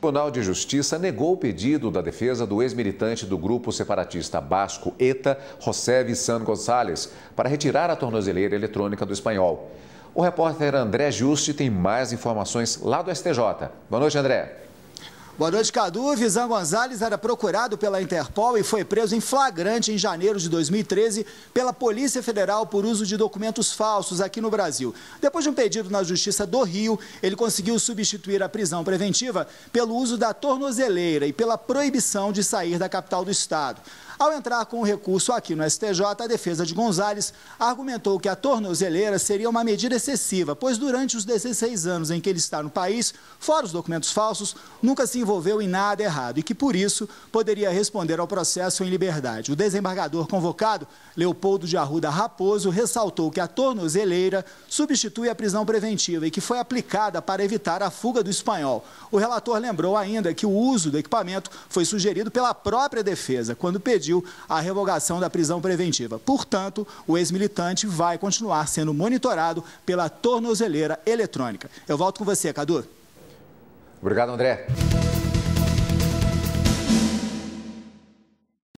Tribunal de Justiça negou o pedido da defesa do ex-militante do grupo separatista basco ETA, José San Gonzalez, para retirar a tornozeleira eletrônica do espanhol. O repórter André Juste tem mais informações lá do STJ. Boa noite, André. Boa noite, Cadu. Visão Gonzalez era procurado pela Interpol e foi preso em flagrante em janeiro de 2013 pela Polícia Federal por uso de documentos falsos aqui no Brasil. Depois de um pedido na Justiça do Rio, ele conseguiu substituir a prisão preventiva pelo uso da tornozeleira e pela proibição de sair da capital do Estado. Ao entrar com o recurso aqui no STJ, a defesa de Gonzalez argumentou que a tornozeleira seria uma medida excessiva, pois durante os 16 anos em que ele está no país, fora os documentos falsos, nunca se envolveu em nada errado e que, por isso, poderia responder ao processo em liberdade. O desembargador convocado, Leopoldo de Arruda Raposo, ressaltou que a tornozeleira substitui a prisão preventiva e que foi aplicada para evitar a fuga do espanhol. O relator lembrou ainda que o uso do equipamento foi sugerido pela própria defesa, quando pediu a revogação da prisão preventiva. Portanto, o ex-militante vai continuar sendo monitorado pela tornozeleira eletrônica. Eu volto com você, Cadu. Obrigado, André.